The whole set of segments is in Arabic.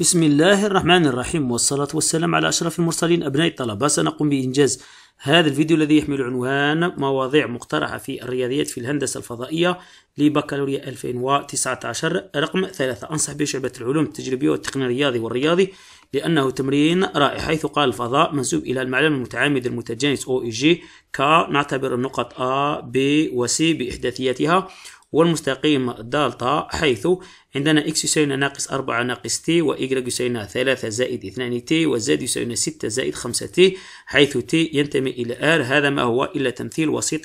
بسم الله الرحمن الرحيم والصلاة والسلام على أشرف المرسلين أبناء الطلبة سنقوم بإنجاز هذا الفيديو الذي يحمل عنوان مواضيع مقترحة في الرياضيات في الهندسة الفضائية لبكالوريا 2019 رقم 3 أنصح بشعبة العلوم التجريبية والتقنية الرياضي والرياضي لأنه تمرين رائع حيث قال الفضاء منسوب إلى المعلم المتعامد المتجانس أو إي جي ك نعتبر النقط A, B و C بإحداثياتها والمستقيم دالتا حيث عندنا x يساوي ناقص 4 ناقص t و y يساوي 3 زائد 2 t و z يساوي 6 زائد 5 t حيث t ينتمي إلى r هذا ما هو إلا تمثيل وسيط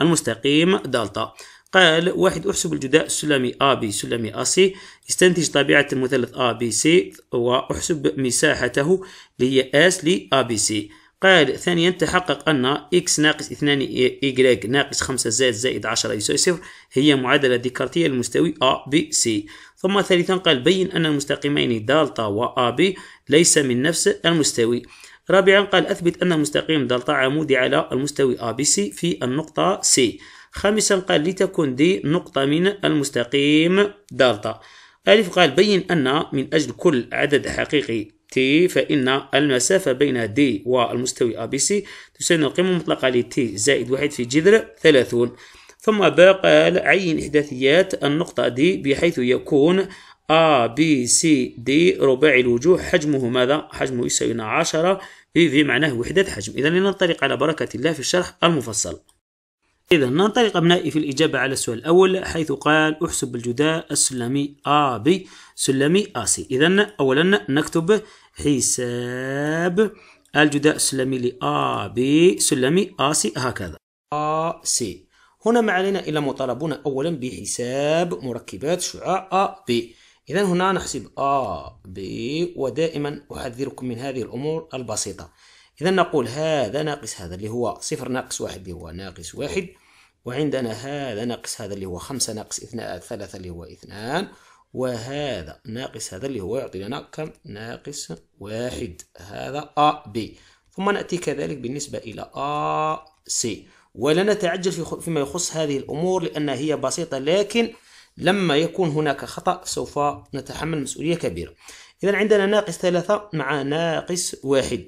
للمستقيم دالتا قال واحد احسب الجداء السلمي AB سلمي AC استنتج طبيعة المثلث ABC واحسب مساحته اللي هي S ل ABC قال ثانيا تحقق أن x ناقص 2 y ناقص 5 z زائد 10 يساوي صفر هي معادلة ديكارتية المستوي a b c ثم ثالثا قال بين أن المستقيمين دالتا و a b ليس من نفس المستوي رابعا قال أثبت أن المستقيم دالتا عمودي على المستوي a b c في النقطة C خامسا قال لتكن دي نقطة من المستقيم دالتا ألف قال بين أن من أجل كل عدد حقيقي تي فإن المسافة بين دي والمستوي ABC تساوي القيمة المطلقة لتي زائد واحد في جذر 30 ثم باقى عين إحداثيات النقطة دي بحيث يكون أ بي سي دي رباعي الوجوه حجمه ماذا؟ حجمه يساوينا 10 في في معناه وحدة حجم إذا لننطلق على بركة الله في الشرح المفصل إذا ننطلق أبنائي في الإجابة على السؤال الأول حيث قال أحسب الجداء السلمي أ بي سلمي AC إذا أولا نكتب حساب الجداء السلمي لآ بي سلمي آ سي هكذا آ سي هنا ما علينا إلا مطالبون أولا بحساب مركبات شعاع آ بي إذا هنا نحسب آ بي ودائما أحذركم من هذه الأمور البسيطة إذا نقول هذا ناقص هذا اللي هو صفر ناقص واحد اللي هو ناقص واحد وعندنا هذا ناقص هذا اللي هو خمسة ناقص اثنان ثلاثة اللي هو اثنان وهذا ناقص هذا اللي هو يعطي لنا كم ناقص واحد هذا أ بي ثم نأتي كذلك بالنسبة إلى أ سي ولا نتعجل في فيما يخص هذه الأمور لأن هي بسيطة لكن لما يكون هناك خطأ سوف نتحمل مسؤولية كبيرة إذا عندنا ناقص ثلاثة مع ناقص واحد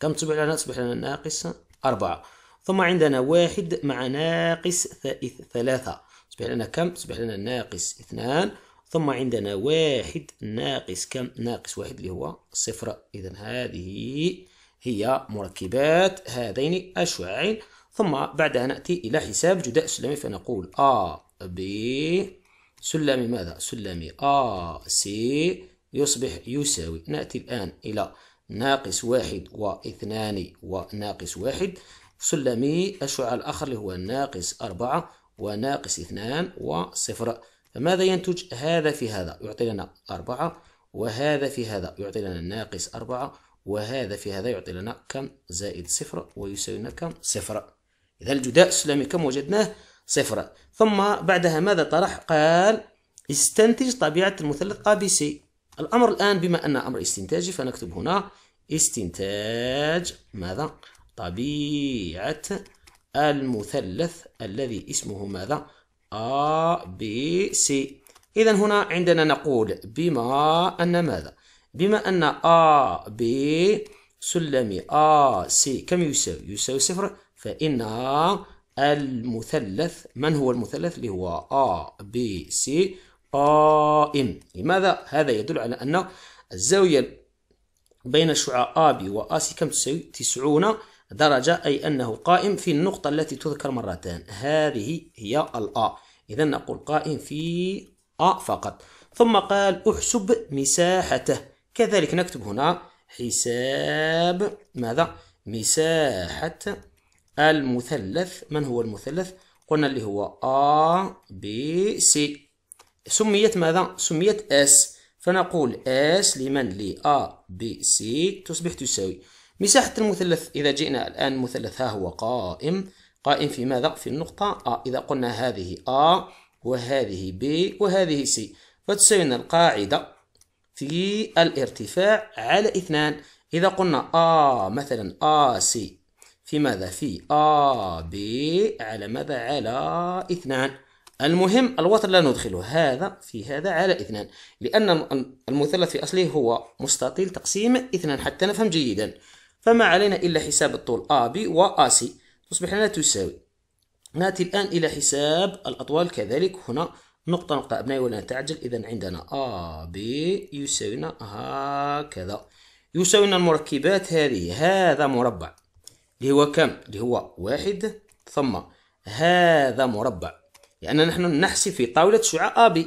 كم تصبح لنا؟ تصبح لنا ناقص أربعة ثم عندنا واحد مع ناقص ثلاثة تصبح لنا كم؟ تصبح لنا ناقص اثنان ثم عندنا واحد ناقص كم ناقص واحد اللي هو صفر إذا هذه هي مركبات هذين الشعاعين ثم بعدها نأتي إلى حساب جداء سلمي فنقول ا ب سلمي ماذا؟ سلمي ا سي يصبح يساوي نأتي الآن إلى ناقص واحد واثنان وناقص واحد سلمي الشعاع الآخر اللي هو ناقص أربعة وناقص اثنان وصفر فماذا ينتج هذا في هذا يعطي لنا أربعة وهذا في هذا يعطي لنا ناقص أربعة وهذا في هذا يعطي لنا كم زائد صفر ويساوي لنا كم صفر إذا الجداء السلمي كم وجدناه صفر ثم بعدها ماذا طرح قال استنتج طبيعة المثلث ABC الأمر الآن بما أن أمر استنتاجي فنكتب هنا استنتاج ماذا طبيعة المثلث الذي اسمه ماذا A B C إذا هنا عندنا نقول بما أن ماذا؟ بما أن A B سلمي A C كم يساوي؟ يساوي صفر فإن المثلث من هو المثلث اللي هو A B C قائم لماذا؟ هذا يدل على أن الزاوية بين الشعاع A, C كم تساوي؟ 90 درجة أي أنه قائم في النقطة التي تذكر مرتان هذه هي الأ إذا نقول قائم في أ فقط ثم قال احسب مساحته كذلك نكتب هنا حساب ماذا مساحة المثلث من هو المثلث قلنا اللي هو أ ب س سميت ماذا سميت أس فنقول أس لمن لأ ب س تصبح تساوي مساحة المثلث إذا جئنا الآن مثلث ها هو قائم قائم في ماذا؟ في النقطة A إذا قلنا هذه A وهذه B وهذه C فتساوينا القاعدة في الارتفاع على اثنان إذا قلنا A مثلا سي في ماذا؟ في ب على ماذا؟ على اثنان المهم الوتر لا ندخله هذا في هذا على اثنان لأن المثلث في أصله هو مستطيل تقسيم اثنان حتى نفهم جيدا فما علينا إلا حساب الطول AB و AC تصبح لنا تساوي نأتي الآن إلى حساب الأطوال كذلك هنا نقطة نقطة أبنائي ولا نتعجل إذا عندنا AB يساوينا هكذا يساوينا المركبات هذه هذا مربع اللي هو كم اللي هو واحد ثم هذا مربع لأن يعني نحن نحسب في طاولة شعاع أبي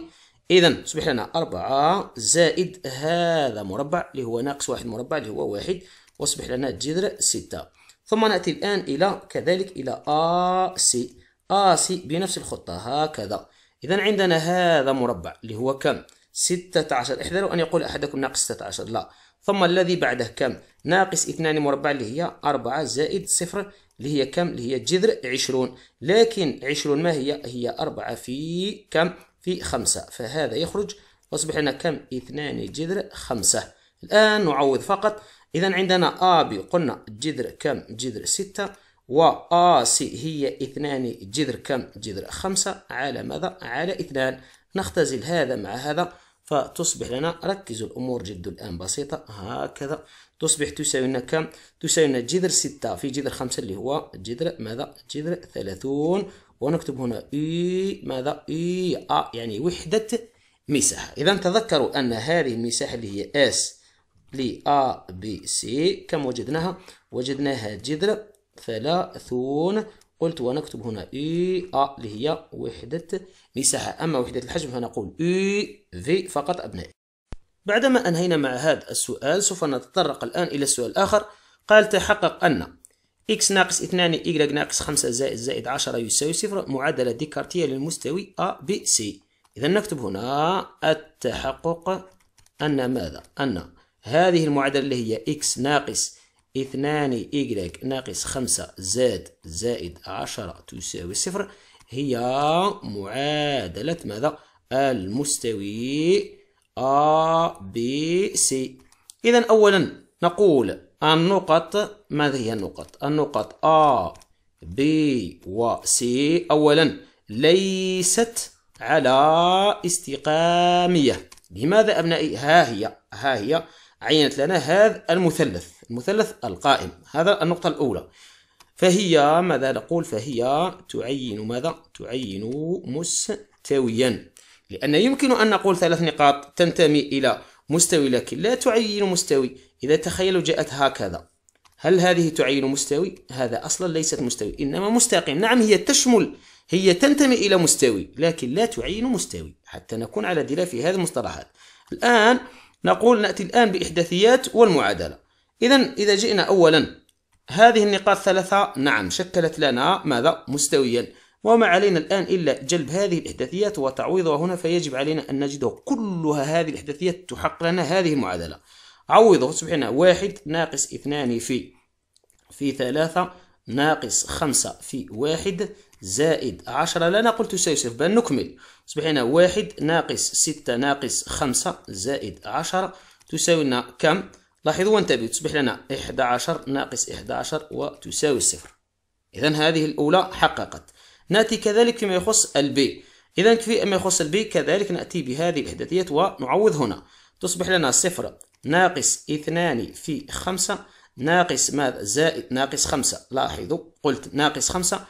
إذا تصبح لنا أربعة زائد هذا مربع اللي هو ناقص واحد مربع اللي هو واحد واصبح لنا جذر ستة ثم نأتي الآن إلى كذلك إلى آ سي آ سي بنفس الخطة هكذا إذا عندنا هذا مربع اللي هو كم؟ 16 احذروا أن يقول أحدكم ناقص 16 لا ثم الذي بعده كم؟ ناقص 2 مربع اللي هي 4 زائد 0 اللي هي كم؟ اللي هي جذر 20 لكن 20 ما هي؟ هي 4 في كم؟ في 5 فهذا يخرج واصبح لنا كم؟ 2 جذر 5 الآن نعوض فقط إذا عندنا بي قلنا جذر كم جذر ستة و سي هي اثنان جذر كم جذر خمسة على ماذا على اثنان نختزل هذا مع هذا فتصبح لنا ركزوا الأمور جد الآن بسيطة هكذا تصبح تساوي لنا كم تساوي لنا جذر ستة في جذر خمسة اللي هو جذر ماذا جذر ثلاثون ونكتب هنا إي e، ماذا إي e، آ يعني وحدة مساحة إذا تذكروا أن هذه المساحة اللي هي إس لي A B C كم وجدناها وجدناها جذر ثلاثون قلت ونكتب هنا اي ا اللي هي وحدة مساحة أما وحدة الحجم فنقول اي في فقط أبنائي بعدما أنهينا مع هذا السؤال سوف نتطرق الآن إلى السؤال آخر قال تحقق أن x ناقص 2 y ناقص 5 زائد زائد 10 يساوي صفر معادلة ديكارتية للمستوي a b c إذا نكتب هنا التحقق أن ماذا؟ أن هذه المعادلة اللي هي x ناقص اثنان y ناقص خمسة زائد زائد عشرة تساوي صفر هي معادلة ماذا؟ المستوي A B C إذا أولا نقول النقط ماذا هي النقط؟ النقط A B و C أولا ليست على استقامية لماذا أبنائي؟ ها هي ها هي عينت لنا هذا المثلث المثلث القائم هذا النقطة الأولى فهي ماذا نقول فهي تعين ماذا تعين مستويا لأن يمكن أن نقول ثلاث نقاط تنتمي إلى مستوي لكن لا تعين مستوي إذا تخيلوا جاءت هكذا هل هذه تعين مستوي؟ هذا أصلا ليست مستوي إنما مستقيم نعم هي تشمل هي تنتمي إلى مستوي لكن لا تعين مستوي حتى نكون على دراية في هذه المصطلحات الآن نقول نأتي الآن بإحداثيات والمعادلة إذا إذا جئنا أولا هذه النقاط ثلاثة نعم شكلت لنا ماذا مستويا وما علينا الآن إلا جلب هذه الإحداثيات وتعويضها هنا فيجب علينا أن نجد كلها هذه الإحداثيات تحقق لنا هذه المعادلة عوضه تصبح لنا واحد ناقص اثنان في في ثلاثة ناقص خمسة في واحد زائد عشرة لا نقول تساوي صفر بل نكمل يصبح لنا واحد ناقص ستة ناقص خمسة زائد عشرة تساوي لنا كم لاحظوا وانتبهوا تصبح لنا إحدى عشر ناقص إحدى عشر وتساوي الصفر إذا هذه الأولى حققت نأتي كذلك فيما يخص البي إذا فيما يخص البي كذلك نأتي بهذه الإحداثيات ونعوض هنا تصبح لنا صفر ناقص اثنان في خمسة ناقص ماذا زائد ناقص خمسة لاحظوا قلت ناقص خمسة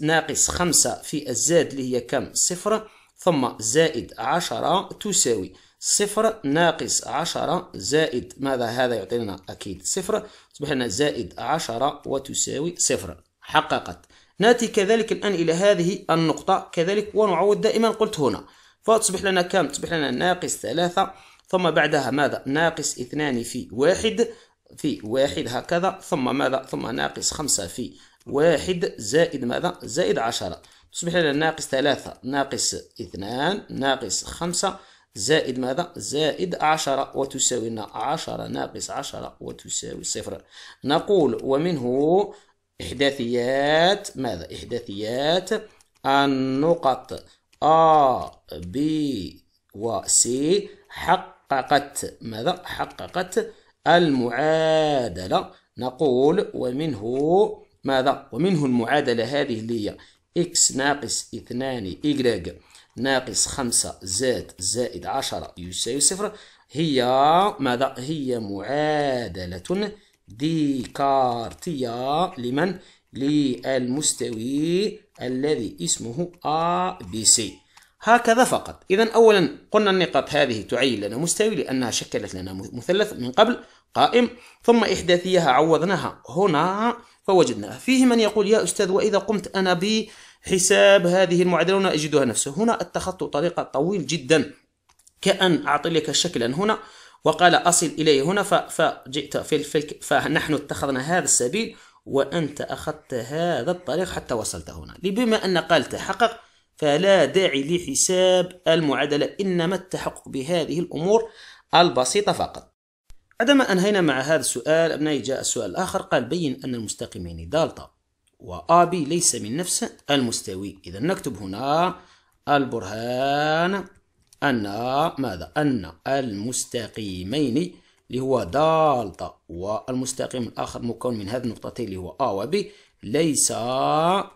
ناقص خمسة في الزاد اللي هي كم صفر ثم زائد عشرة تساوي صفر ناقص عشرة زائد ماذا هذا يعطينا أكيد صفر تصبح لنا زائد عشرة وتساوي صفر حققت نأتي كذلك الآن إلى هذه النقطة كذلك ونعود دائما قلت هنا فتصبح لنا كم تصبح لنا ناقص ثلاثة ثم بعدها ماذا ناقص اثنان في واحد في واحد هكذا ثم ماذا ثم ناقص خمسة في واحد زائد ماذا زائد عشرة تصبح لنا ناقص ثلاثة ناقص اثنان ناقص خمسة زائد ماذا زائد عشرة وتساوي لنا عشرة ناقص عشرة وتساوي صفر نقول ومنه إحداثيات ماذا إحداثيات النقط A B و C حققت ماذا حققت المعادلة نقول ومنه ماذا ومنه المعادلة هذه اللي هي إكس ناقص اثنان إيكغ ناقص خمسة زائد زائد عشرة يساوي صفر هي ماذا؟ هي معادلة ديكارتية لمن؟ للمستوي الذي اسمه A B C هكذا فقط إذا أولا قلنا النقاط هذه تعين لنا مستوي لأنها شكلت لنا مثلث من قبل قائم ثم إحداثيها عوضناها هنا فوجدناها فيه من يقول يا أستاذ وإذا قمت أنا ب حساب هذه المعادلة هنا أجدها نفسه هنا اتخذت طريقة طويل جدا كأن أعطي لك شكلا هنا وقال أصل إليه هنا فجئت في الفلك فنحن اتخذنا هذا السبيل وأنت أخذت هذا الطريق حتى وصلت هنا بما أن قال تحقق فلا داعي لحساب المعادلة إنما التحقق بهذه الأمور البسيطة فقط عندما أنهينا مع هذا السؤال أبنائي جاء السؤال الآخر قال بين أن المستقيمين دالتا وآبي ليس من نفس المستوي إذا نكتب هنا البرهان أن ماذا أن المستقيمين اللي هو دالتا والمستقيم الآخر مكون من هذه النقطتين اللي هو A و B ليس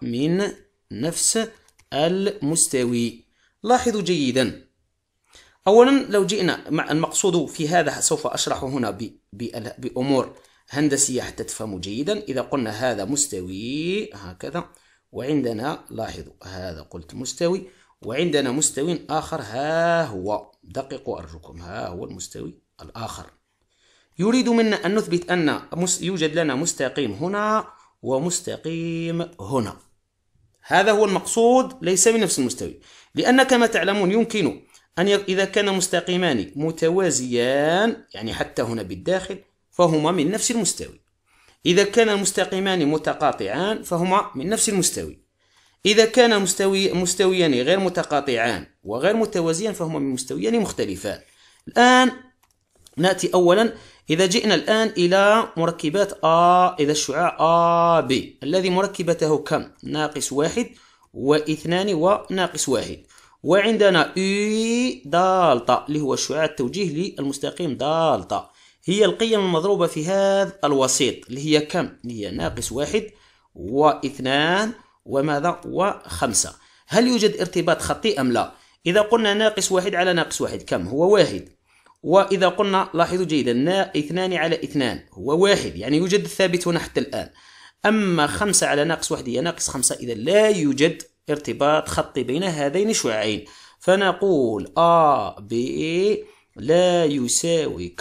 من نفس المستوي لاحظوا جيدا أولا لو جئنا مع المقصود في هذا سوف أشرح هنا بأمور هندسية حتى تفهموا جيدا إذا قلنا هذا مستوي هكذا وعندنا لاحظوا هذا قلت مستوي وعندنا مستوي آخر ها هو دققوا أرجوكم ها هو المستوي الآخر يريد منا أن نثبت أن يوجد لنا مستقيم هنا ومستقيم هنا هذا هو المقصود ليس بنفس المستوي لأن كما تعلمون يمكن أن إذا كان مستقيمان متوازيان يعني حتى هنا بالداخل فهما من نفس المستوي إذا كان المستقيمان متقاطعان فهما من نفس المستوي إذا كان مستوي مستويان غير متقاطعان وغير متوازيان فهما من مستويان مختلفان الآن نأتي أولا إذا جئنا الآن إلى مركبات آ إذا الشعاع آ ب الذي مركبته كم ناقص واحد واثنان وناقص واحد وعندنا إي دالتا اللي هو شعاع التوجيه للمستقيم دالتا هي القيم المضروبة في هذا الوسيط اللي هي كم اللي هي ناقص واحد واثنان وماذا وخمسة هل يوجد ارتباط خطي أم لا إذا قلنا ناقص واحد على ناقص واحد كم هو واحد وإذا قلنا لاحظوا جيدا اثنان على اثنان هو واحد يعني يوجد الثابت هنا حتى الآن أما خمسة على ناقص واحد هي ناقص خمسة إذا لا يوجد ارتباط خطي بين هذين الشعاعين فنقول أ ب لا يساوي ك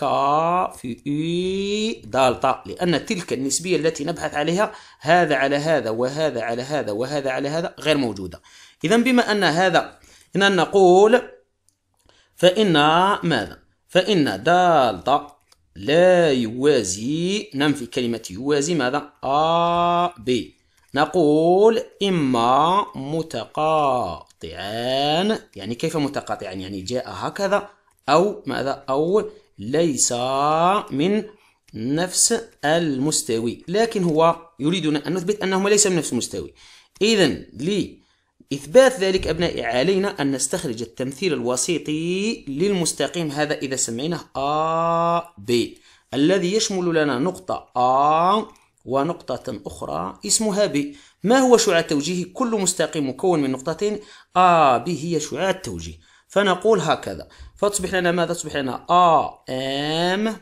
في إي دالتا لأن تلك النسبية التي نبحث عليها هذا على هذا وهذا على هذا وهذا على هذا غير موجودة إذا بما أن هذا إن نقول فإن ماذا؟ فإن دالتا لا يوازي ننفي نعم كلمة يوازي ماذا؟ أ ب نقول إما متقاطعان يعني كيف متقاطعان يعني جاء هكذا أو ماذا أو ليس من نفس المستوي لكن هو يريدنا أن نثبت أنهما ليس من نفس المستوي إذا لإثبات ذلك أبنائي علينا أن نستخرج التمثيل الوسيطي للمستقيم هذا إذا سميناه أ ب الذي يشمل لنا نقطة أ ونقطة أخرى اسمها ب. ما هو شعاع التوجيه؟ كل مستقيم مكون من نقطتين أ ب هي شعاع التوجيه فنقول هكذا فتصبح لنا ماذا تصبح لنا ا ام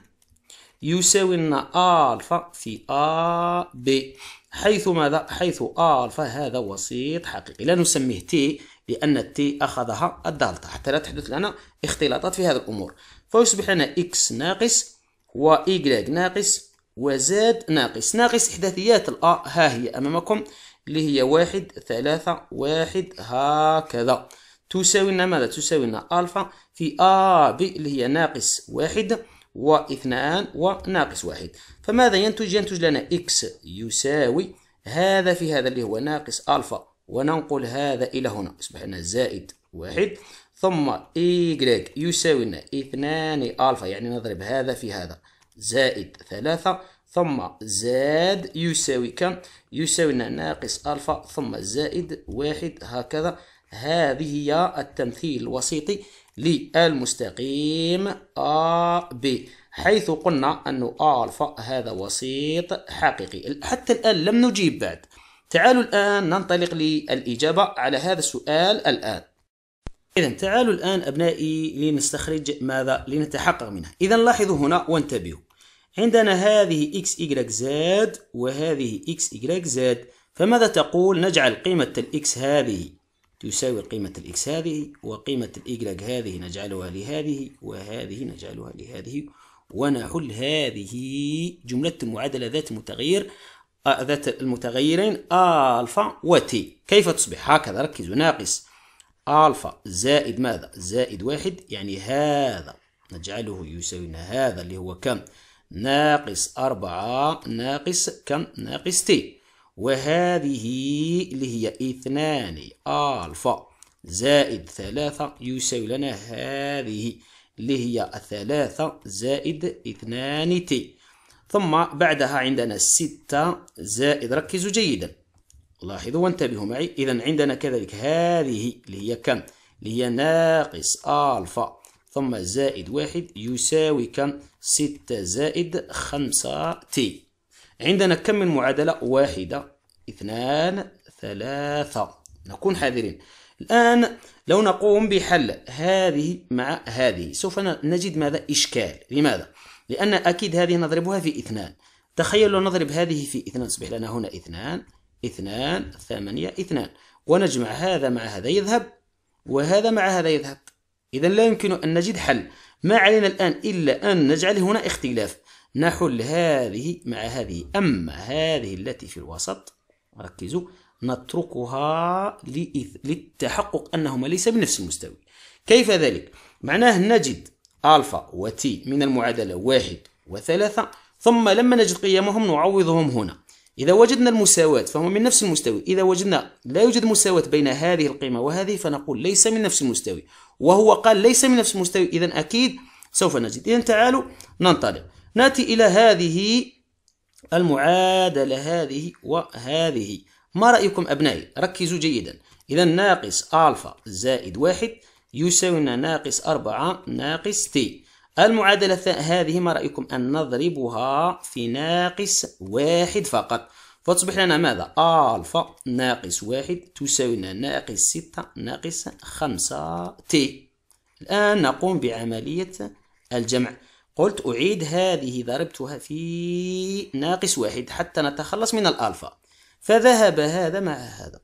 يساوي لنا الفا في ا بي حيث ماذا حيث الفا هذا وسيط حقيقي لا نسميه تي لان التي اخذها الدالتا حتى لا تحدث لنا اختلاطات في هذه الامور فيصبح لنا اكس ناقص وايكلاك ناقص وزاد ناقص ناقص احداثيات الا ها هي امامكم اللي هي واحد ثلاثة واحد هكذا تساوي لنا ماذا تساوي لنا الفا في ا بي اللي هي ناقص واحد واثنان وناقص واحد فماذا ينتج ينتج لنا اكس يساوي هذا في هذا اللي هو ناقص الفا وننقل هذا الى هنا يصبح لنا زائد واحد ثم إيكغيك يساوي لنا اثنان ألفا يعني نضرب هذا في هذا زائد ثلاثة ثم زاد يساوي كم؟ يساوي لنا ناقص ألفا ثم زائد واحد هكذا هذه هي التمثيل الوسيطي للمستقيم AB حيث قلنا أن ألفا هذا وسيط حقيقي حتى الآن لم نجيب بعد تعالوا الآن ننطلق للإجابة على هذا السؤال الآن إذا تعالوا الآن أبنائي لنستخرج ماذا لنتحقق منه إذا لاحظوا هنا وانتبهوا عندنا هذه x y z وهذه x y z فماذا تقول نجعل قيمة الاكس هذه تساوي قيمة الإكس هذه وقيمة الإيجراج هذه نجعلها لهذه وهذه نجعلها لهذه ونحل هذه جملة المعادلة ذات المتغير آه، ذات المتغيرين ألفا وتي كيف تصبح هكذا ركزوا ناقص ألفا زائد ماذا زائد واحد يعني هذا نجعله يساوينا هذا اللي هو كم ناقص أربعة ناقص كم ناقص تي وهذه اللي هي اثنان ألفا زائد ثلاثة يساوي لنا هذه اللي هي ثلاثة زائد اثنان تي ثم بعدها عندنا ستة زائد ركزوا جيدا لاحظوا وانتبهوا معي إذا عندنا كذلك هذه اللي هي كم اللي هي ناقص ألفا ثم زائد واحد يساوي كم ستة زائد خمسة تي عندنا كم من معادلة واحدة اثنان ثلاثة نكون حذرين الآن لو نقوم بحل هذه مع هذه سوف نجد ماذا إشكال لماذا؟ لأن أكيد هذه نضربها في اثنان تخيل لو نضرب هذه في اثنان تصبح لنا هنا اثنان اثنان ثمانية اثنان ونجمع هذا مع هذا يذهب وهذا مع هذا يذهب إذا لا يمكن أن نجد حل ما علينا الآن إلا أن نجعل هنا اختلاف نحل هذه مع هذه أما هذه التي في الوسط ركزوا نتركها للتحقق أنهما ليس بنفس المستوي كيف ذلك؟ معناه نجد ألفا وتي من المعادلة واحد وثلاثة ثم لما نجد قيمهم نعوضهم هنا إذا وجدنا المساواة فهم من نفس المستوي إذا وجدنا لا يوجد مساواة بين هذه القيمة وهذه فنقول ليس من نفس المستوي وهو قال ليس من نفس المستوي إذا أكيد سوف نجد إذا تعالوا ننطلق ناتي إلى هذه المعادلة هذه وهذه ما رأيكم أبنائي ركزوا جيدا إذا ناقص ألفا زائد واحد يساوي ناقص أربعة ناقص تي المعادلة هذه ما رأيكم أن نضربها في ناقص واحد فقط فتصبح لنا ماذا ألفا ناقص واحد تساوي لنا ناقص ستة ناقص خمسة تي الآن نقوم بعملية الجمع قلت أعيد هذه ضربتها في ناقص واحد حتى نتخلص من الألفا فذهب هذا مع هذا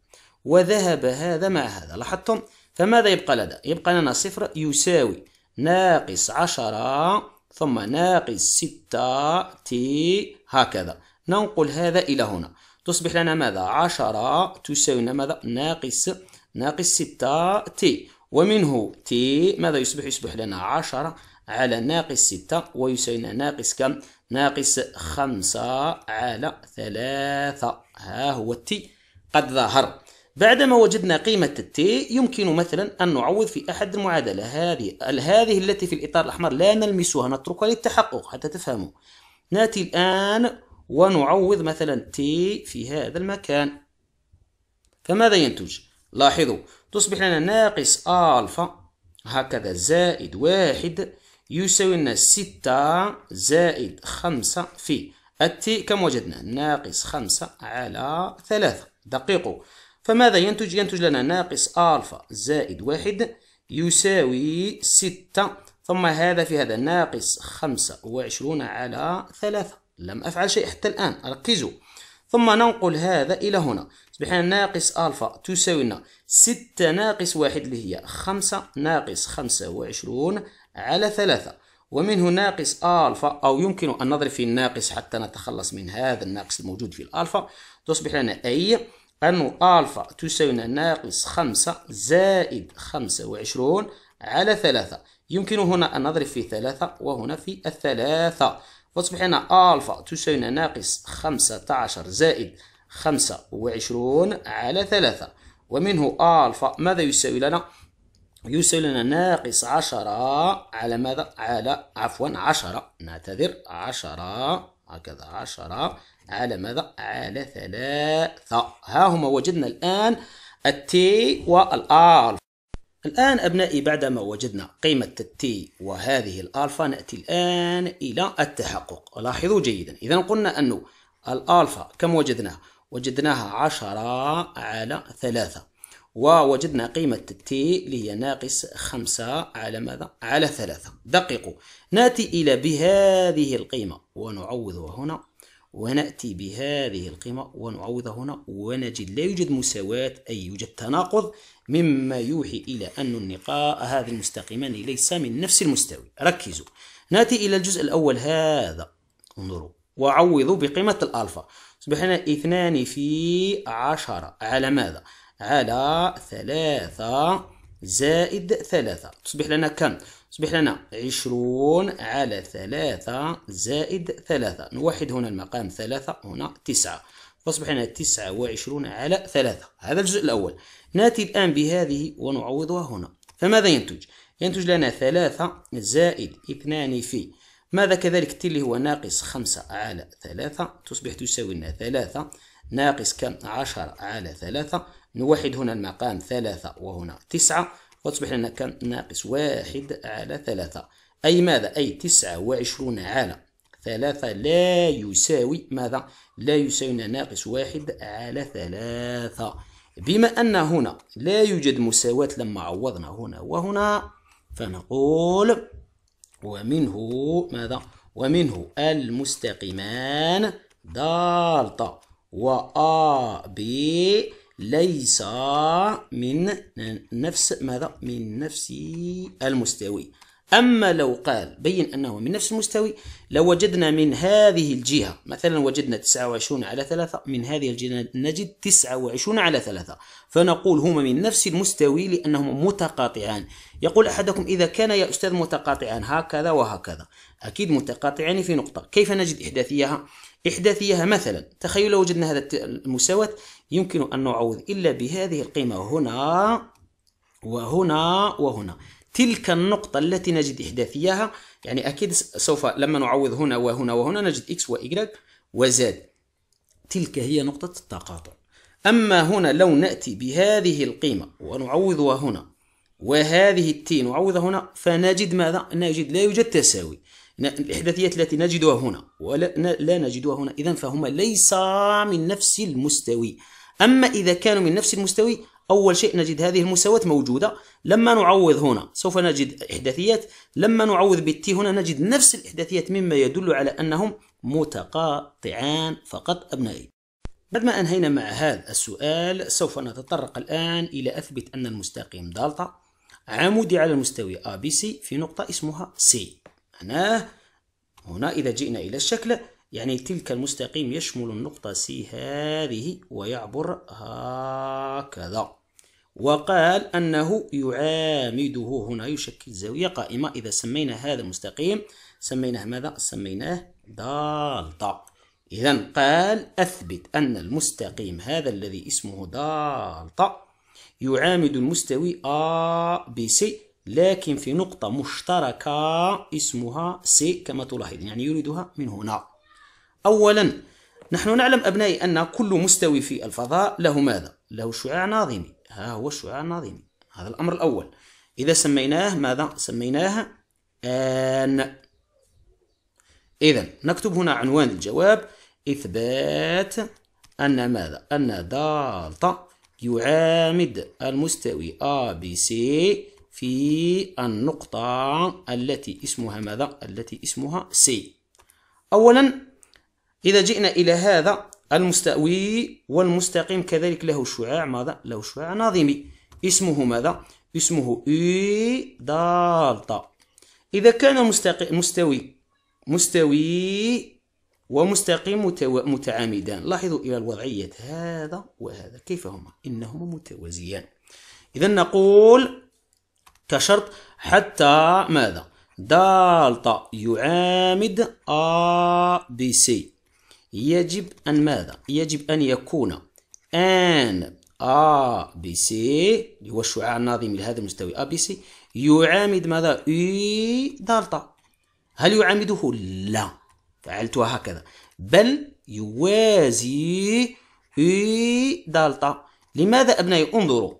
وذهب هذا مع هذا لاحظتم فماذا يبقى لدى يبقى لنا صفر يساوي ناقص عشرة ثم ناقص ستة تي هكذا ننقل هذا إلى هنا تصبح لنا ماذا عشرة تساوي لنا ماذا ناقص ناقص ستة تي ومنه تي ماذا يصبح يصبح لنا عشرة على ناقص ستة ويساوينا ناقص كم ناقص خمسة على ثلاثة ها هو التي قد ظهر بعدما وجدنا قيمة التي يمكن مثلا أن نعوض في أحد المعادلة هذه هذه التي في الإطار الأحمر لا نلمسها نتركها للتحقق حتى تفهموا نأتي الآن ونعوض مثلا تي في هذا المكان فماذا ينتج؟ لاحظوا تصبح لنا ناقص ألفا هكذا زائد واحد يساوي لنا ستة زائد خمسة في التي كم وجدنا ناقص خمسة على ثلاثة دقيقوا فماذا ينتج ينتج لنا ناقص ألفا زائد واحد يساوي ستة ثم هذا في هذا ناقص خمسة وعشرون على ثلاثة لم أفعل شيء حتى الآن ركزوا ثم ننقل هذا إلى هنا أصبح ناقص ألفا تساوي لنا ستة ناقص واحد اللي هي خمسة ناقص خمسة وعشرون على ثلاثة ومنه ناقص ألفا أو يمكن أن نضرب في الناقص حتى نتخلص من هذا الناقص الموجود في الألفا تصبح لنا أي أن ألفا تساوي ناقص خمسة زائد خمسة وعشرون على ثلاثة يمكن هنا أن نضرب في ثلاثة وهنا في الثلاثة فتصبح لنا ألفا تساوي ناقص خمسة عشر زائد خمسة وعشرون على ثلاثة ومنه ألفا ماذا يساوي لنا؟ يسألنا ناقص عشرة على ماذا؟ على عفوا عشرة نعتذر عشرة هكذا عشرة على ماذا؟ على ثلاثة ها هما وجدنا الآن التي والألف الآن أبنائي بعدما وجدنا قيمة التي وهذه الألفا نأتي الآن إلى التحقق لاحظوا جيدا إذا قلنا أنه الألفا كم وجدناها؟ وجدناها عشرة على ثلاثة ووجدنا قيمة التي اللي هي ناقص خمسة على ماذا؟ على ثلاثة دققوا نأتي إلى بهذه القيمة ونعوضها هنا ونأتي بهذه القيمة ونعوضها هنا ونجد لا يوجد مساواة أي يوجد تناقض مما يوحي إلى أن النقاء هذا المستقيمان ليس من نفس المستوي ركزوا نأتي إلى الجزء الأول هذا انظروا وعوضوا بقيمة الألفا أصبحنا اثنان في عشرة على ماذا؟ على ثلاثة زائد ثلاثة تصبح لنا كم؟ تصبح لنا عشرون على ثلاثة زائد ثلاثة نوحد هنا المقام ثلاثة هنا تسعة فاصبح لنا تسعة وعشرون على ثلاثة هذا الجزء الأول نأتي الآن بهذه ونعوضها هنا فماذا ينتج؟ ينتج لنا ثلاثة زائد اثنان في ماذا كذلك تلي اللي هو ناقص خمسة على ثلاثة تصبح تساوي لنا ثلاثة ناقص كم؟ عشر على ثلاثة نوحد هنا المقام ثلاثة وهنا تسعة وتصبح لنا كان ناقص واحد على ثلاثة أي ماذا؟ أي تسعة وعشرون على ثلاثة لا يساوي ماذا؟ لا يساوي ناقص واحد على ثلاثة بما أن هنا لا يوجد مساواة لما عوضنا هنا وهنا فنقول ومنه ماذا؟ ومنه المستقيمان دالتا وآ بي ليس من نفس ماذا من نفس المستوي أما لو قال بين أنه من نفس المستوي لو وجدنا من هذه الجهة مثلا وجدنا 29 على 3 من هذه الجهة نجد 29 على 3 فنقول هما من نفس المستوي لأنهما متقاطعان يقول أحدكم إذا كان يا أستاذ متقاطعان هكذا وهكذا أكيد متقاطعان في نقطة كيف نجد إحداثيها؟ إحداثيها مثلا تخيل لو وجدنا هذا المساواة يمكن أن نعوض إلا بهذه القيمة هنا وهنا وهنا تلك النقطة التي نجد إحداثيها يعني أكيد سوف لما نعوض هنا وهنا وهنا نجد إكس وإيكغيك وزاد تلك هي نقطة التقاطع أما هنا لو نأتي بهذه القيمة ونعوضها هنا وهذه التي نعوضها هنا فنجد ماذا؟ نجد لا يوجد تساوي الإحداثيات التي نجدها هنا ولا لا نجدها هنا إذا فهما ليسا من نفس المستوي أما إذا كانوا من نفس المستوي أول شيء نجد هذه المساواة موجودة لما نعوض هنا سوف نجد إحداثيات لما نعوض بالتي هنا نجد نفس الإحداثيات مما يدل على أنهم متقاطعان فقط أبنائي بعد ما أنهينا مع هذا السؤال سوف نتطرق الآن إلى أثبت أن المستقيم دالتا عمودي على المستوى ABC في نقطة اسمها C هنا هنا إذا جئنا إلى الشكل يعني تلك المستقيم يشمل النقطة سي هذه ويعبر هكذا وقال أنه يعامده هنا يشكل زاوية قائمة إذا سمينا هذا المستقيم سميناه ماذا؟ سميناه دالتا إذا قال أثبت أن المستقيم هذا الذي اسمه دالتا يعامد المستوي أ ب C لكن في نقطة مشتركة اسمها سي كما تلاحظ يعني يريدها من هنا أولا نحن نعلم أبنائي أن كل مستوي في الفضاء له ماذا؟ له شعاع ناظمي ها هو الشعاع الناظمي هذا الأمر الأول إذا سميناه ماذا؟ سميناه آن إذا نكتب هنا عنوان الجواب إثبات أن ماذا؟ أن دالتا يعامد المستوي أ بي سي في النقطة التي اسمها ماذا؟ التي اسمها سي أولا إذا جئنا إلى هذا المستوي والمستقيم كذلك له شعاع ماذا؟ له شعاع ناظمي اسمه ماذا؟ اسمه إي دالتا إذا كان مستقي مستوي مستوي ومستقيم متعامدان لاحظوا إلى الوضعية هذا وهذا كيف هما إنهما متوازيان إذا نقول كشرط حتى ماذا دالتا يعامد أ بي سي يجب أن ماذا؟ يجب أن يكون أن أ بي سي هو الشعاع الناظم لهذا المستوي أ بي سي يعامد ماذا؟ إي دالتا هل يعامده؟ لا فعلتها هكذا بل يوازي إي دالتا لماذا أبنائي انظروا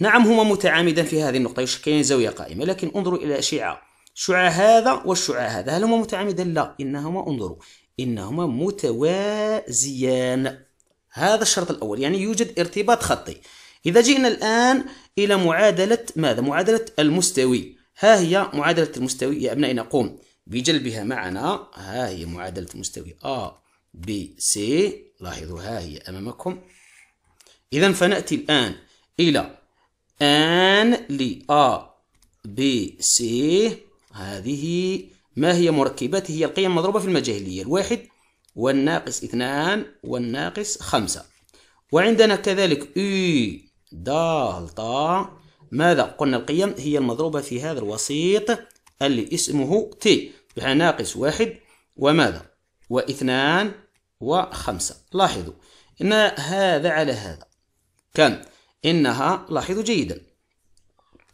نعم هما متعامدا في هذه النقطة يشكلان زاوية قائمة لكن انظروا إلى أشعة شعاع هذا والشعاع هذا هل هما متعامدا؟ لا إنهما انظروا إنهما متوازيان هذا الشرط الأول يعني يوجد ارتباط خطي إذا جئنا الآن إلى معادلة ماذا؟ معادلة المستوي ها هي معادلة المستوي يا أبنائي نقوم بجلبها معنا ها هي معادلة المستوي A B C لاحظوا ها هي أمامكم إذا فنأتي الآن إلى آن لآ A B C هذه ما هي مركبات هي القيم المضروبة في المجهلية الواحد والناقص اثنان والناقص خمسة وعندنا كذلك إي دالتا ماذا قلنا القيم هي المضروبة في هذا الوسيط اللي اسمه تي بها ناقص واحد وماذا واثنان وخمسة لاحظوا إن هذا على هذا كم إنها لاحظوا جيدا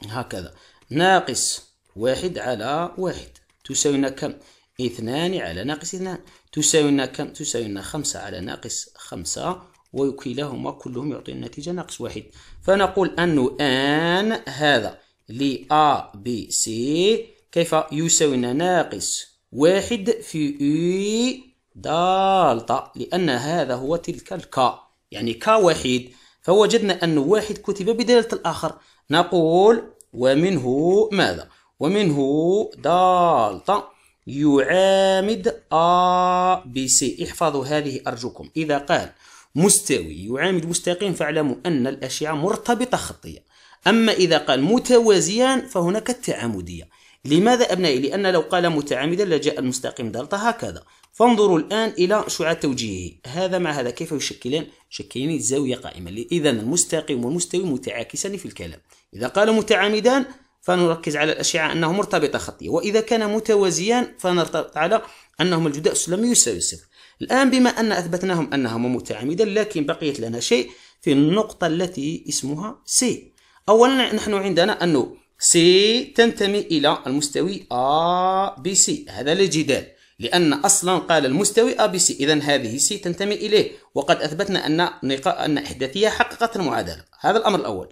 هكذا ناقص واحد على واحد تساوي لنا كم اثنان على ناقص اثنان تساوي لنا كم تساوي لنا خمسة على ناقص خمسة وكلاهما كلهم يعطي النتيجة ناقص واحد فنقول أن آن هذا ل أ ب سي كيف يساوي لنا ناقص واحد في أي دالتا لأن هذا هو تلك الكا يعني كا واحد فوجدنا أن واحد كتب بدلالة الآخر نقول ومنه ماذا ومنه دالتا يعامد ا بي سي احفظوا هذه أرجوكم إذا قال مستوي يعامد مستقيم فاعلموا أن الأشعة مرتبطة خطية أما إذا قال متوازيان فهناك التعامدية لماذا أبنائي؟ لأن لو قال متعامدا لجاء المستقيم دلتا هكذا فانظروا الآن إلى شعاع توجيهه هذا مع هذا كيف يشكلان؟ يشكلان زاوية قائمة إذا المستقيم والمستوي متعاكسان في الكلام إذا قال متعامدان فنركز على الأشعة أنه مرتبطة خطية وإذا كان متوازيان فنرتبط على أنهم الجداء لم يساوي صفر الآن بما أن أثبتناهم أنهما متعامدا لكن بقيت لنا شيء في النقطة التي اسمها سي أولا نحن عندنا أنه سي تنتمي إلى المستوي A B C هذا لا جدال لأن أصلا قال المستوي A B C إذا هذه سي تنتمي إليه وقد أثبتنا أن أن إحداثية حققت المعادلة هذا الأمر الأول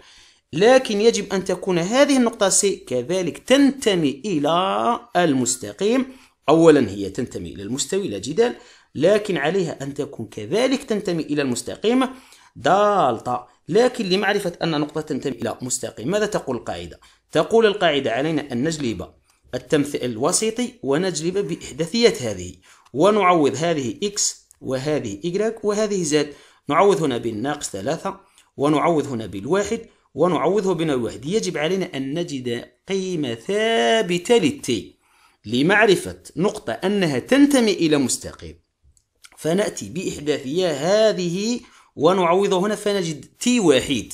لكن يجب أن تكون هذه النقطة سي كذلك تنتمي إلى المستقيم أولا هي تنتمي إلى المستوي لا جدال لكن عليها أن تكون كذلك تنتمي إلى المستقيم دالتا لكن لمعرفة أن نقطة تنتمي إلى مستقيم ماذا تقول القاعدة؟ تقول القاعدة علينا أن نجلب التمثيل الوسيطي ونجلب بإحداثيات هذه ونعوض هذه إكس وهذه إيكراك وهذه زاد نعوض هنا بالناقص ثلاثة ونعوض هنا بالواحد ونعوضه بنوع واحد يجب علينا أن نجد قيمة ثابتة للتي لمعرفة نقطة أنها تنتمي إلى مستقيم فنأتي بإحداثية هذه ونعوضه هنا فنجد تي واحد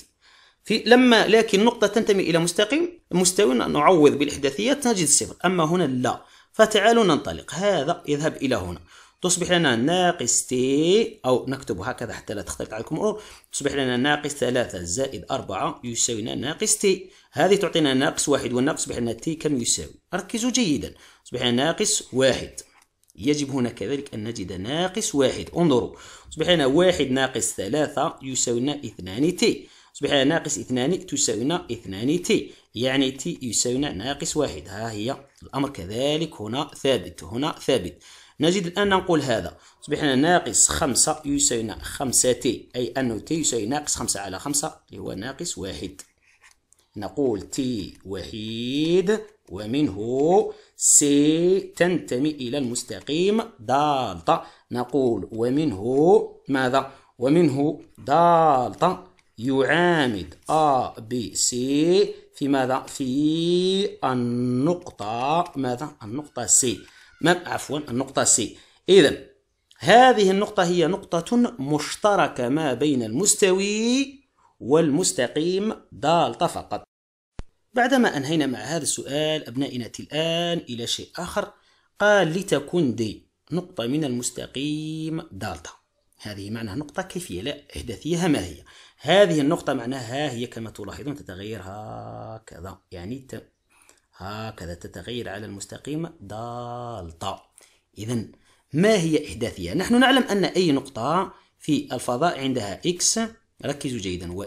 في لما لكن نقطة تنتمي إلى مستقيم مستوي نعوض بالإحداثيات نجد صفر أما هنا لا فتعالوا ننطلق هذا يذهب إلى هنا تصبح لنا ناقص تي أو نكتب هكذا حتى لا تختلط عليكم الأمور تصبح لنا ناقص ثلاثة زائد أربعة يساوي لنا ناقص تي هذه تعطينا ناقص واحد والناقص يصبح لنا تي كم يساوي ركزوا جيدا تصبح لنا ناقص واحد يجب هنا كذلك أن نجد ناقص واحد انظروا تصبح لنا واحد ناقص ثلاثة يساوي لنا اثنان تي تصبح لنا ناقص اثنان تساوي لنا اثنان تي يعني تي يساوي لنا ناقص واحد ها هي الأمر كذلك هنا ثابت هنا ثابت نجد الآن نقول هذا أصبح ناقص خمسة يساوي خمسة تي أي أنه تي يساوي ناقص خمسة على خمسة اللي هو ناقص واحد نقول تي وحيد ومنه سي تنتمي إلى المستقيم دالتا نقول ومنه ماذا؟ ومنه دالتا يعامد أ ب سي في ماذا؟ في النقطة ماذا؟ النقطة سي عفوا النقطة سي إذا هذه النقطة هي نقطة مشتركة ما بين المستوي والمستقيم دالتا فقط بعدما أنهينا مع هذا السؤال أبنائنا الآن إلى شيء آخر قال لتكن دي نقطة من المستقيم دالتا هذه معناها نقطة كيفية لا إحداثية ما هي هذه النقطة معناها هي كما تلاحظون تتغير هكذا يعني هكذا تتغير على المستقيمة دالتا إذا ما هي إحداثية؟ نحن نعلم أن أي نقطة في الفضاء عندها إكس ركزوا جيدا و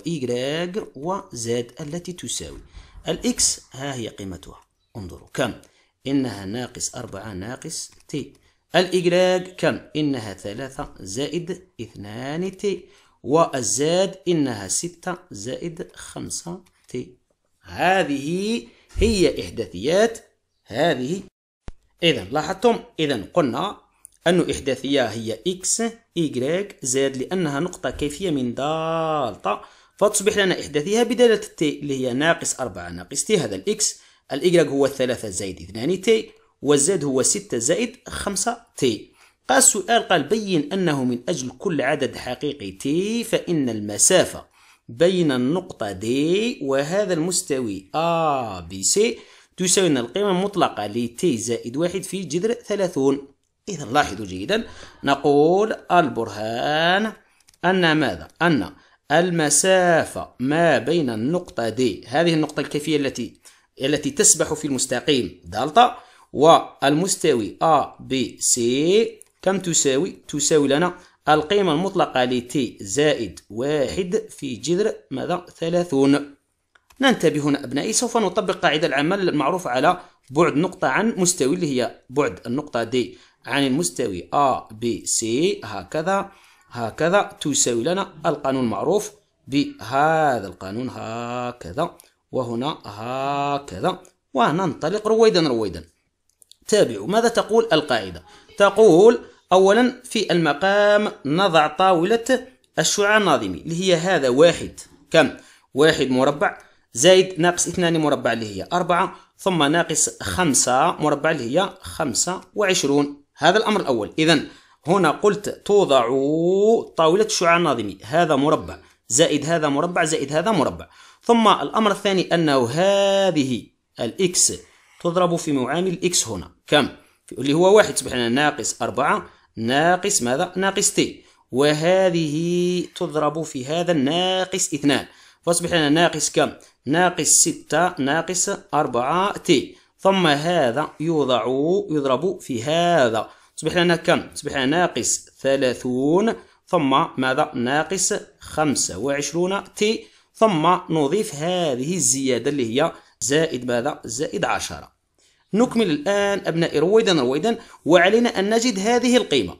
وزاد التي تساوي الإكس ها هي قيمتها انظروا كم إنها ناقص أربعة ناقص تي الإيكغيك كم إنها ثلاثة زائد اثنان تي والزاد إنها ستة زائد خمسة تي هذه هي إحداثيات هذه إذا لاحظتم إذا قلنا أن إحداثية هي X Y Z لأنها نقطة كيفية من دالتا فتصبح لنا إحداثية بدالة T اللي هي ناقص أربعة ناقص T هذا الإكس الإجراج هو ثلاثة زائد اثنان T والزاد هو ستة زائد خمسة T قال السؤال قال بين أنه من أجل كل عدد حقيقي T فإن المسافة بين النقطة D وهذا المستوي ABC أن القيمة المطلقة ل T زائد واحد في جذر 30 إذا لاحظوا جيدا نقول البرهان أن ماذا؟ أن المسافة ما بين النقطة D هذه النقطة الكافية التي التي تسبح في المستقيم دلتا والمستوي A B C كم تساوي؟ تساوي لنا القيمة المطلقة ل t زائد واحد في جذر ماذا ثلاثون ننتبه هنا أبنائي سوف نطبق قاعدة العمل المعروفة على بعد نقطة عن مستوي اللي هي بعد النقطة D عن المستوي A B C هكذا هكذا تساوي لنا القانون المعروف بهذا القانون هكذا وهنا هكذا وننطلق رويدا رويدا تابعوا ماذا تقول القاعدة تقول أولا في المقام نضع طاولة الشعاع الناظمي اللي هي هذا واحد كم واحد مربع زائد ناقص اثنان مربع اللي هي أربعة ثم ناقص خمسة مربع اللي هي خمسة وعشرون هذا الأمر الأول إذا هنا قلت توضع طاولة الشعاع الناظمي هذا مربع زائد هذا مربع زائد هذا مربع ثم الأمر الثاني أنه هذه الإكس تضرب في معامل إكس هنا كم اللي هو واحد سبحان ناقص أربعة ناقص ماذا ناقص تي وهذه تضرب في هذا الناقص اثنان فاصبح لنا ناقص كم ناقص ستة ناقص أربعة تي ثم هذا يوضع يضرب في هذا تصبح لنا كم تصبح لنا ناقص ثلاثون ثم ماذا ناقص خمسة وعشرون تي ثم نضيف هذه الزيادة اللي هي زائد ماذا زائد عشرة نكمل الآن أبنائي رويدا رويدا وعلينا أن نجد هذه القيمة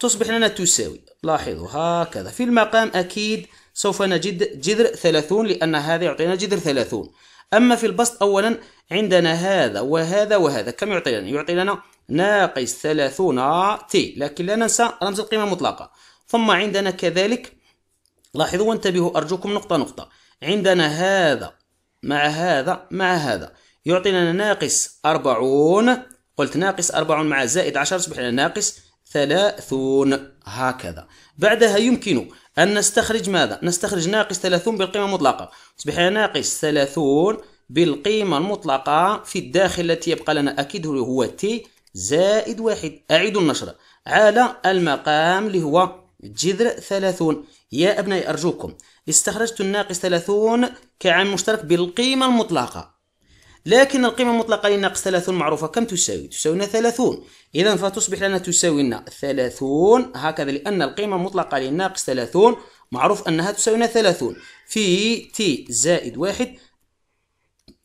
تصبح لنا تساوي لاحظوا هكذا في المقام أكيد سوف نجد جذر 30 لأن هذا يعطينا جذر 30 أما في البسط أولا عندنا هذا وهذا وهذا كم يعطي لنا؟ يعطي لنا ناقص 30 تي لكن لا ننسى رمز القيمة المطلقة ثم عندنا كذلك لاحظوا وانتبهوا أرجوكم نقطة نقطة عندنا هذا مع هذا مع هذا يعطينا ناقص أربعون قلت ناقص أربعون مع زائد عشر يصبح لنا ناقص ثلاثون هكذا بعدها يمكن أن نستخرج ماذا؟ نستخرج ناقص ثلاثون بالقيمة المطلقة يصبح لنا ناقص ثلاثون بالقيمة المطلقة في الداخل التي يبقى لنا أكيد هو تي زائد واحد أعيد النشر على المقام اللي هو جذر ثلاثون يا أبنائي أرجوكم استخرجت الناقص ثلاثون كعامل مشترك بالقيمة المطلقة لكن القيمة المطلقة لناقص 30 معروفة كم تساوي؟ تساوينا 30 إذا فتصبح لنا تساوينا 30 هكذا لأن القيمة المطلقة لناقص 30 معروف أنها تساوينا 30 في تي زائد واحد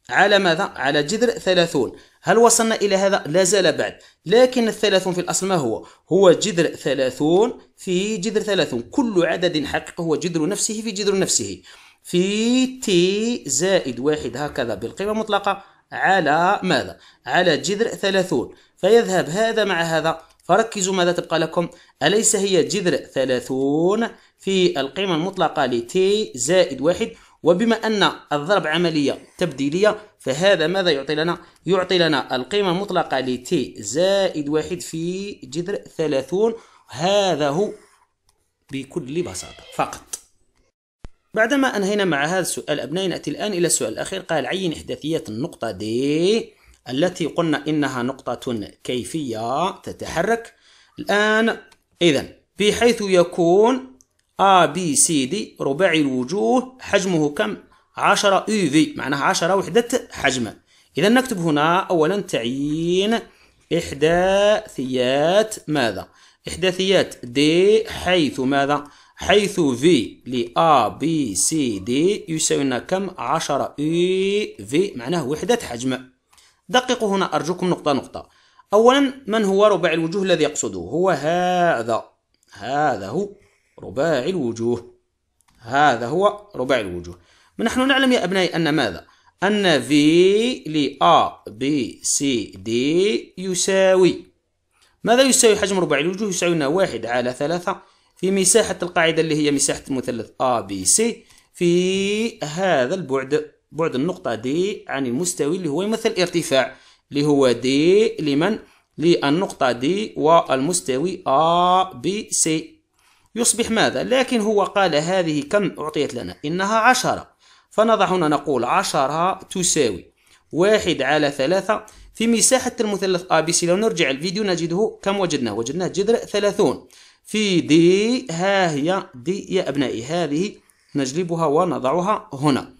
على ماذا؟ على جذر 30 هل وصلنا إلى هذا؟ لا زال بعد لكن الثلاثون في الأصل ما هو؟ هو جذر ثلاثون في جذر ثلاثون كل عدد حقيقي هو جذر نفسه في جذر نفسه في تي زائد واحد هكذا بالقيمة المطلقة على ماذا؟ على جذر 30 فيذهب هذا مع هذا فركزوا ماذا تبقى لكم أليس هي جذر 30 في القيمة المطلقة لتي زائد واحد وبما أن الضرب عملية تبديلية فهذا ماذا يعطي لنا؟ يعطي لنا القيمة المطلقة لتي زائد واحد في جذر 30 هذا هو بكل بساطة فقط بعدما أنهينا مع هذا السؤال أبنائي نأتي الآن إلى السؤال الأخير قال عين إحداثية النقطة D التي قلنا إنها نقطة كيفية تتحرك الآن إذا بحيث يكون A B C D رباعي الوجوه حجمه كم؟ 10 U V معناها 10 وحدة حجم إذا نكتب هنا أولا تعيين إحداثيات ماذا؟ إحداثيات D حيث ماذا؟ حيث في ل A B C D يساوي لنا كم عشرة U e V معناه وحدة حجم دققوا هنا أرجوكم نقطة نقطة أولا من هو رباع الوجوه الذي يقصده هو هذا هذا هو رباع الوجوه هذا هو رباع الوجوه نحن نعلم يا أبنائي أن ماذا أن V ل A B C D يساوي ماذا يساوي حجم رباع الوجوه يساوي لنا واحد على ثلاثة في مساحة القاعدة اللي هي مساحة المثلث ABC في هذا البعد بعد النقطة D عن المستوي اللي هو يمثل الارتفاع اللي هو D لمن؟ للنقطة D والمستوي ABC يصبح ماذا؟ لكن هو قال هذه كم أعطيت لنا؟ إنها عشرة فنضع هنا نقول عشرة تساوي واحد على ثلاثة في مساحة المثلث ABC لو نرجع الفيديو نجده كم وجدناه؟ وجدناه جذر ثلاثون في دي ها هي دي يا أبنائي هذه نجلبها ونضعها هنا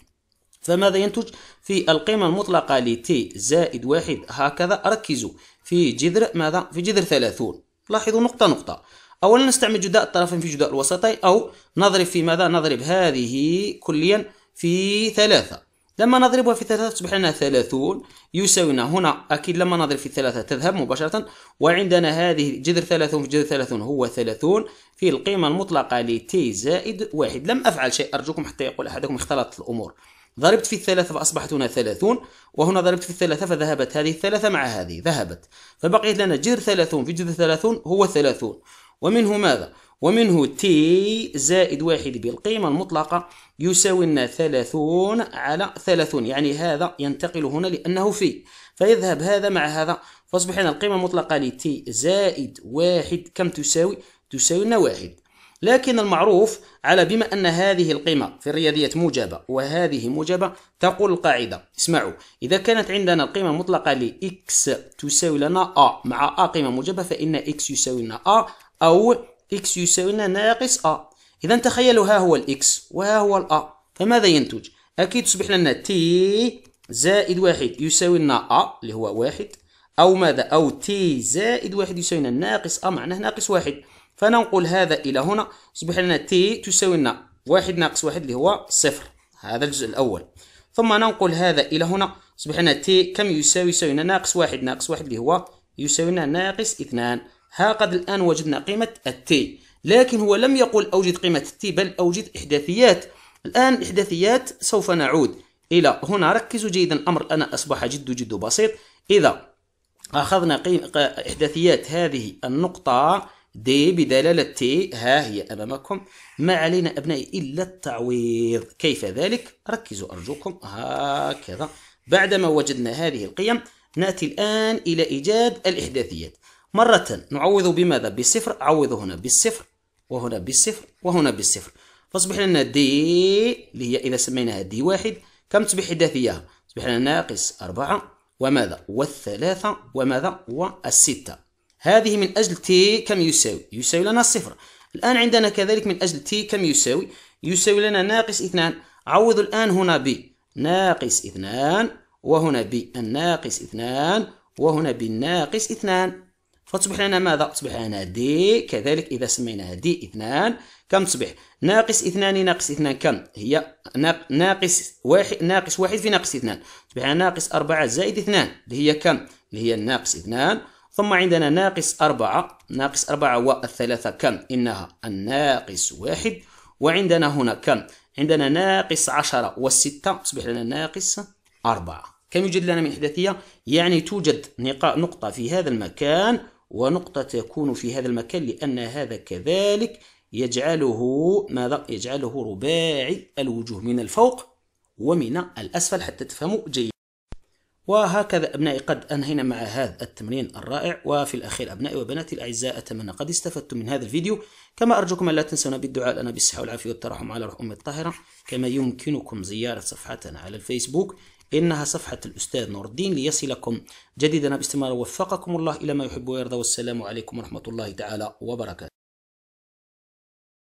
فماذا ينتج في القيمة المطلقة لتي زائد واحد هكذا ركزوا في جذر ماذا في جذر ثلاثون لاحظوا نقطة نقطة أولا نستعمل جداء الطرفين في جداء الوسطين أو نضرب في ماذا نضرب هذه كليا في ثلاثة لما نضربها في ثلاثة تصبح لنا ثلاثون يساوينا هنا أكيد لما نضرب في ثلاثة تذهب مباشرة وعندنا هذه جذر ثلاثون في جذر ثلاثون هو ثلاثون في القيمة المطلقة لتي زائد واحد لم أفعل شيء أرجوكم حتى يقول أحدكم اختلط الأمور ضربت في الثلاثة فأصبحت هنا ثلاثون وهنا ضربت في الثلاثة فذهبت هذه الثلاثة مع هذه ذهبت فبقيت لنا جذر ثلاثون في جذر ثلاثون هو ثلاثون ومنه ماذا؟ ومنه تي زائد واحد بالقيمة المطلقة يساوي لنا 30 على 30 يعني هذا ينتقل هنا لأنه في فيذهب هذا مع هذا فأصبح لنا القيمة المطلقة لتي زائد واحد كم تساوي؟ تساوي لنا واحد لكن المعروف على بما أن هذه القيمة في الرياضيات موجبة وهذه موجبة تقول القاعدة اسمعوا إذا كانت عندنا القيمة المطلقة لإكس x تساوي لنا a مع a قيمة موجبة فإن x يساوي لنا a أو إكس يساوي لنا ناقص أ إذا تخيلوا ها هو الإكس وها هو الأ فماذا ينتج؟ أكيد تصبح لنا تي زائد واحد يساوي لنا أ اللي هو واحد أو ماذا؟ أو تي زائد واحد يساوي لنا ناقص أ معناه ناقص واحد فننقل هذا إلى هنا يصبح لنا تي تساوي لنا واحد ناقص واحد اللي هو صفر هذا الجزء الأول ثم ننقل هذا إلى هنا يصبح لنا تي كم يساوي يساوي لنا ناقص واحد ناقص واحد اللي هو يساوي لنا ناقص اثنان ها قد الآن وجدنا قيمة التي لكن هو لم يقل أوجد قيمة التي بل أوجد إحداثيات الآن الإحداثيات سوف نعود إلى هنا ركزوا جيدا الأمر أنا أصبح جد جد بسيط إذا أخذنا قيمة إحداثيات هذه النقطة دي بدلالة تي ها هي أمامكم ما علينا أبنائي إلا التعويض كيف ذلك؟ ركزوا أرجوكم هكذا بعدما وجدنا هذه القيم نأتي الآن إلى إيجاد الإحداثيات مرة نعوض بماذا؟ بصفر عوض هنا بالصفر وهنا بالصفر وهنا بالصفر فاصبح لنا دي اللي هي إذا سميناها دي واحد كم تصبح حداثية؟ تصبح لنا ناقص أربعة وماذا؟ والثلاثة وماذا؟ والستة هذه من أجل تي كم يساوي؟ يساوي لنا الصفر الآن عندنا كذلك من أجل تي كم يساوي؟ يساوي لنا ناقص اثنان عوض الآن هنا ب ناقص اثنان وهنا بالناقص اثنان وهنا بالناقص اثنان فتصبح لنا ماذا؟ تصبح لنا دي كذلك إذا سميناها دي اثنان كم تصبح؟ ناقص اثنان ناقص اثنان كم؟ هي ناقص واحد ناقص واحد في ناقص اثنان تصبح ناقص أربعة زائد اثنان اللي هي كم؟ اللي هي ناقص اثنان ثم عندنا ناقص أربعة ناقص أربعة والثلاثة كم؟ إنها الناقص واحد وعندنا هنا كم؟ عندنا ناقص عشرة والستة تصبح لنا ناقص أربعة كم يوجد لنا من إحداثية؟ يعني توجد نقطة في هذا المكان ونقطة تكون في هذا المكان لأن هذا كذلك يجعله ماذا؟ يجعله رباعي الوجوه من الفوق ومن الأسفل حتى تفهموا جيدا وهكذا أبنائي قد أنهينا مع هذا التمرين الرائع وفي الأخير أبنائي وبناتي الأعزاء أتمنى قد استفدتم من هذا الفيديو كما أرجوكم أن لا تنسونا بالدعاء لنا بالصحة والعافية والترحم على روح أمي الطاهرة كما يمكنكم زيارة صفحتنا على الفيسبوك إنها صفحة الأستاذ نور الدين ليصلكم جديدنا باستمرار وفقكم الله إلى ما يحب ويرضى والسلام عليكم ورحمة الله تعالى وبركاته